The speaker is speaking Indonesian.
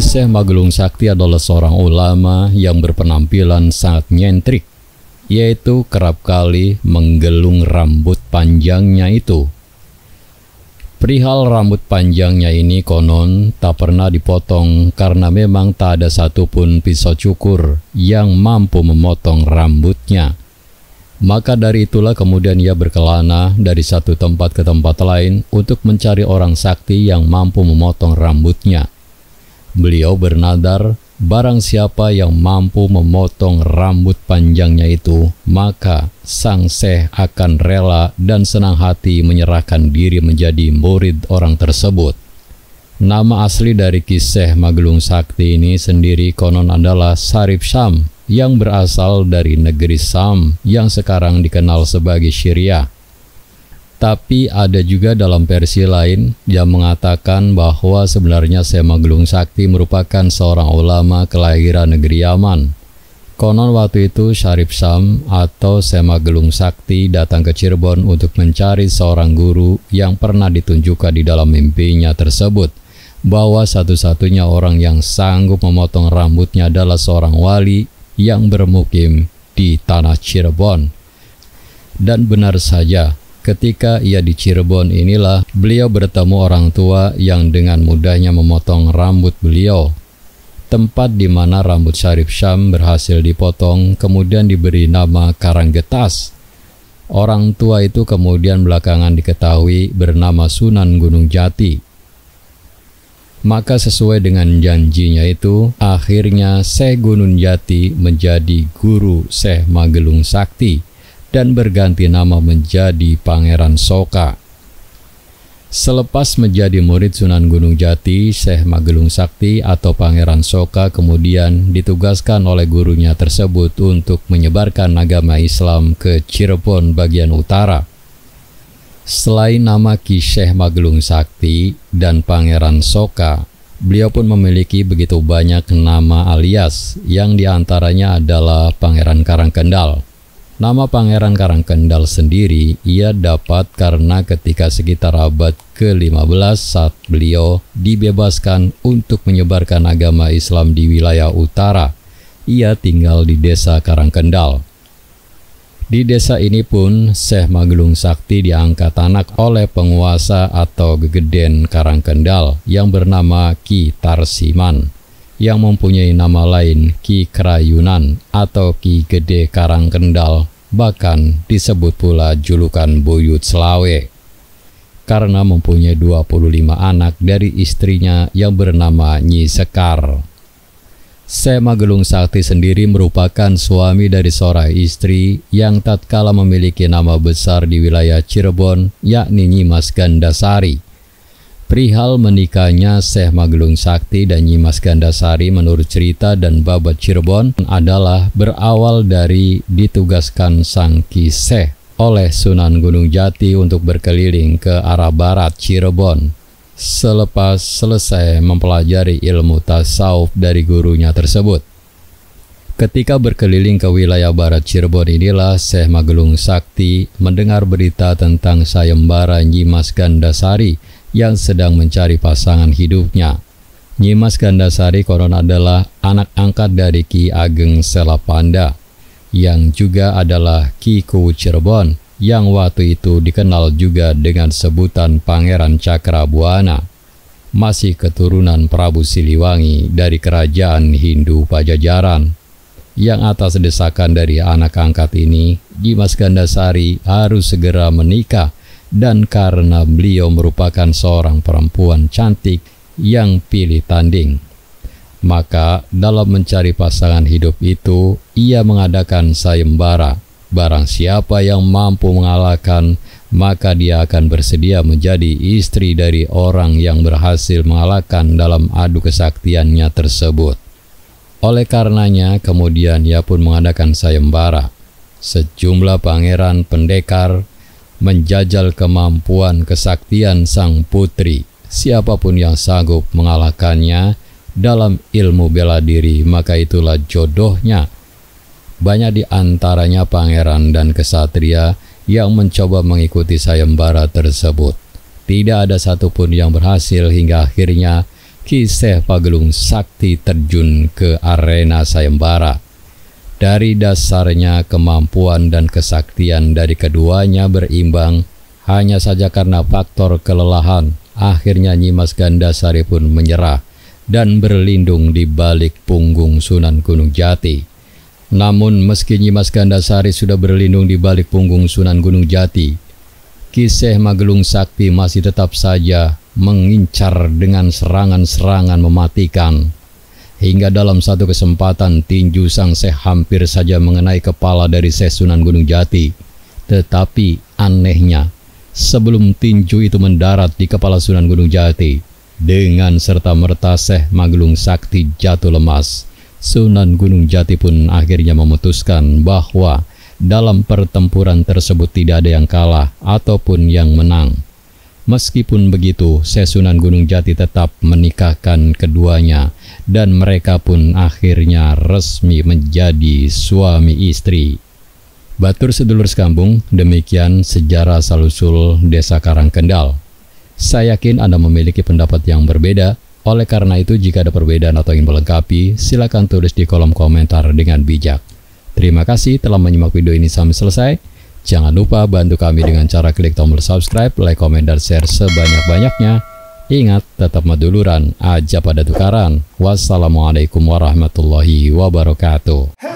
Syekh Magelung Sakti adalah seorang ulama yang berpenampilan sangat nyentrik, yaitu kerap kali menggelung rambut panjangnya itu. Perihal rambut panjangnya ini konon tak pernah dipotong karena memang tak ada satupun pisau cukur yang mampu memotong rambutnya. Maka dari itulah kemudian ia berkelana dari satu tempat ke tempat lain untuk mencari orang sakti yang mampu memotong rambutnya. Beliau bernadar, barang siapa yang mampu memotong rambut panjangnya itu, maka sang seh akan rela dan senang hati menyerahkan diri menjadi murid orang tersebut. Nama asli dari kisah Magelung Sakti ini sendiri konon adalah Sarip Syam yang berasal dari negeri Sam yang sekarang dikenal sebagai Syria. Tapi ada juga dalam versi lain yang mengatakan bahwa sebenarnya Sema Gelung Sakti merupakan seorang ulama kelahiran negeri Yaman. Konon waktu itu Syarif Sam atau Sema Gelung Sakti datang ke Cirebon untuk mencari seorang guru yang pernah ditunjukkan di dalam mimpinya tersebut bahwa satu-satunya orang yang sanggup memotong rambutnya adalah seorang wali yang bermukim di tanah Cirebon. Dan benar saja, Ketika ia di Cirebon inilah beliau bertemu orang tua yang dengan mudahnya memotong rambut beliau. Tempat di mana rambut Syarif Syam berhasil dipotong kemudian diberi nama Karanggetas. Orang tua itu kemudian belakangan diketahui bernama Sunan Gunung Jati. Maka sesuai dengan janjinya itu, akhirnya Syekh Gunung Jati menjadi guru Seh Magelung Sakti dan berganti nama menjadi Pangeran Soka. Selepas menjadi murid Sunan Gunung Jati, Syekh Magelung Sakti atau Pangeran Soka kemudian ditugaskan oleh gurunya tersebut untuk menyebarkan agama Islam ke Cirebon bagian utara. Selain nama Ki Syekh Magelung Sakti dan Pangeran Soka, beliau pun memiliki begitu banyak nama alias yang diantaranya adalah Pangeran Karangkendal, Nama Pangeran Karangkendal sendiri ia dapat karena ketika sekitar abad ke-15 saat beliau dibebaskan untuk menyebarkan agama Islam di wilayah utara, ia tinggal di desa Karangkendal. Di desa ini pun Syekh Magelung Sakti diangkat anak oleh penguasa atau gegeden Karangkendal yang bernama Ki Tarsiman yang mempunyai nama lain Ki Krayunan atau Ki Gede Karangkendal, bahkan disebut pula julukan Buyut Selawe. Karena mempunyai 25 anak dari istrinya yang bernama Nyi Sekar. Sema Gelung Sakti sendiri merupakan suami dari seorang istri yang tatkala memiliki nama besar di wilayah Cirebon yakni Nyimas Gandasari Perihal menikahnya Syekh Magelung Sakti dan Nyimas Gandasari menurut cerita dan babat Cirebon adalah berawal dari ditugaskan Sang Kiseh oleh Sunan Gunung Jati untuk berkeliling ke arah barat Cirebon. Selepas selesai mempelajari ilmu tasawuf dari gurunya tersebut, Ketika berkeliling ke wilayah barat Cirebon inilah Syekh Magelung Sakti mendengar berita tentang sayembara Nyimas Gandasari yang sedang mencari pasangan hidupnya. Nyimas Gandasari konon adalah anak angkat dari Ki Ageng Selapanda yang juga adalah Ki Ku Cirebon yang waktu itu dikenal juga dengan sebutan Pangeran Cakrabuana. Masih keturunan Prabu Siliwangi dari kerajaan Hindu Pajajaran. Yang atas desakan dari anak angkat ini, Nyimas Gandasari harus segera menikah dan karena beliau merupakan seorang perempuan cantik yang pilih tanding. Maka dalam mencari pasangan hidup itu, ia mengadakan sayembara. Barang siapa yang mampu mengalahkan, maka dia akan bersedia menjadi istri dari orang yang berhasil mengalahkan dalam adu kesaktiannya tersebut. Oleh karenanya, kemudian ia pun mengadakan sayembara. Sejumlah pangeran pendekar menjajal kemampuan kesaktian sang putri. Siapapun yang sanggup mengalahkannya dalam ilmu bela diri, maka itulah jodohnya. Banyak di antaranya pangeran dan kesatria yang mencoba mengikuti sayembara tersebut. Tidak ada satupun yang berhasil hingga akhirnya Kiseh Pagelung Sakti terjun ke arena sayembara. Dari dasarnya kemampuan dan kesaktian dari keduanya berimbang, hanya saja karena faktor kelelahan, akhirnya Nyimas Gandasari pun menyerah dan berlindung di balik punggung Sunan Gunung Jati. Namun meski Nyimas Gandasari sudah berlindung di balik punggung Sunan Gunung Jati, Kiseh Magelung Sakti masih tetap saja mengincar dengan serangan-serangan mematikan. Hingga dalam satu kesempatan tinju Sang Seh hampir saja mengenai kepala dari Seh Sunan Gunung Jati. Tetapi anehnya, sebelum tinju itu mendarat di kepala Sunan Gunung Jati, dengan serta merta Seh Magelung Sakti jatuh lemas. Sunan Gunung Jati pun akhirnya memutuskan bahwa dalam pertempuran tersebut tidak ada yang kalah ataupun yang menang. Meskipun begitu, Sesunan Gunung Jati tetap menikahkan keduanya dan mereka pun akhirnya resmi menjadi suami istri. Batur sedulur sekampung, demikian sejarah salusul Desa Karangkendal. Saya yakin Anda memiliki pendapat yang berbeda, oleh karena itu jika ada perbedaan atau ingin melengkapi, silakan tulis di kolom komentar dengan bijak. Terima kasih telah menyimak video ini sampai selesai. Jangan lupa bantu kami dengan cara klik tombol subscribe, like, komen, dan share sebanyak-banyaknya. Ingat, tetap maduluran, aja pada tukaran. Wassalamualaikum warahmatullahi wabarakatuh.